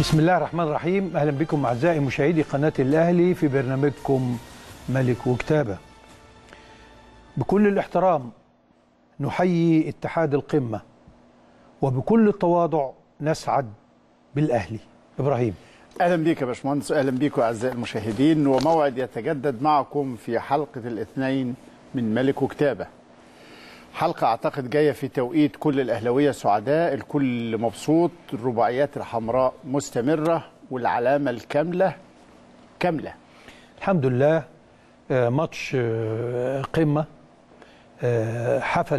بسم الله الرحمن الرحيم اهلا بكم اعزائي مشاهدي قناه الاهلي في برنامجكم ملك وكتابه بكل الاحترام نحيي اتحاد القمه وبكل التواضع نسعد بالاهلي ابراهيم اهلا بك يا باشمهندس اهلا بكم اعزائي المشاهدين وموعد يتجدد معكم في حلقه الاثنين من ملك وكتابه حلقه اعتقد جايه في توقيت كل الاهلاويه سعداء الكل مبسوط الرباعيات الحمراء مستمره والعلامه الكامله كامله الحمد لله آه، ماتش آه، قمه آه، حفل